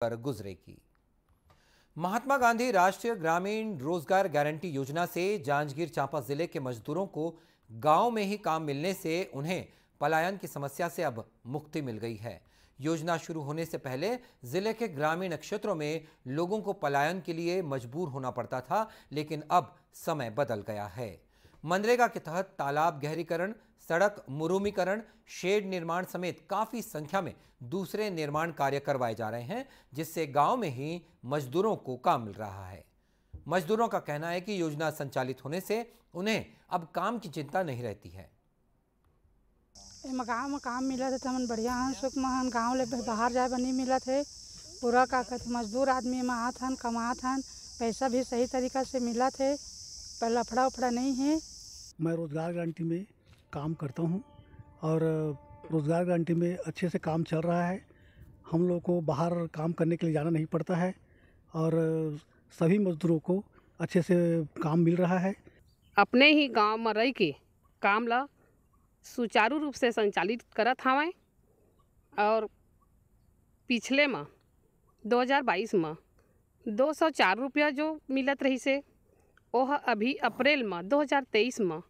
पर गुजरेगी महात्मा गांधी राष्ट्रीय ग्रामीण रोजगार गारंटी योजना से जांजगीर चांपा जिले के मजदूरों को गांव में ही काम मिलने से उन्हें पलायन की समस्या से अब मुक्ति मिल गई है योजना शुरू होने से पहले जिले के ग्रामीण क्षेत्रों में लोगों को पलायन के लिए मजबूर होना पड़ता था लेकिन अब समय बदल गया है मनरेगा के तहत तालाब गहरीकरण सड़क मुरूमीकरण शेड निर्माण समेत काफ़ी संख्या में दूसरे निर्माण कार्य करवाए जा रहे हैं जिससे गांव में ही मजदूरों को काम मिल रहा है मजदूरों का कहना है कि योजना संचालित होने से उन्हें अब काम की चिंता नहीं रहती है गाँव में काम मिला था तो मन बढ़िया हन सुख महन गाँव ले बाहर जाए बनी मिला थे पूरा का तो मजदूर आदमी में आत हन कमात पैसा भी सही तरीका से मिला थे पर लफड़ा उफड़ा नहीं है मैं रोजगार गारंटी में काम करता हूँ और रोज़गार गारंटी में अच्छे से काम चल रहा है हम लोग को बाहर काम करने के लिए जाना नहीं पड़ता है और सभी मज़दूरों को अच्छे से काम मिल रहा है अपने ही गांव में रह के काम ला सुचारू रूप से संचालित करत हवें और पिछले माह 2022 में चार रुपया जो मिलत रही से वह अभी अप्रैल में 2023 में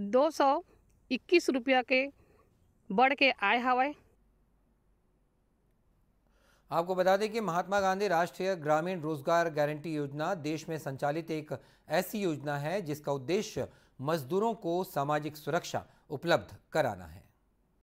दो सौ इक्कीस रुपया के बढ़ के आए हवाए आपको बता दें कि महात्मा गांधी राष्ट्रीय ग्रामीण रोजगार गारंटी योजना देश में संचालित एक ऐसी योजना है जिसका उद्देश्य मजदूरों को सामाजिक सुरक्षा उपलब्ध कराना है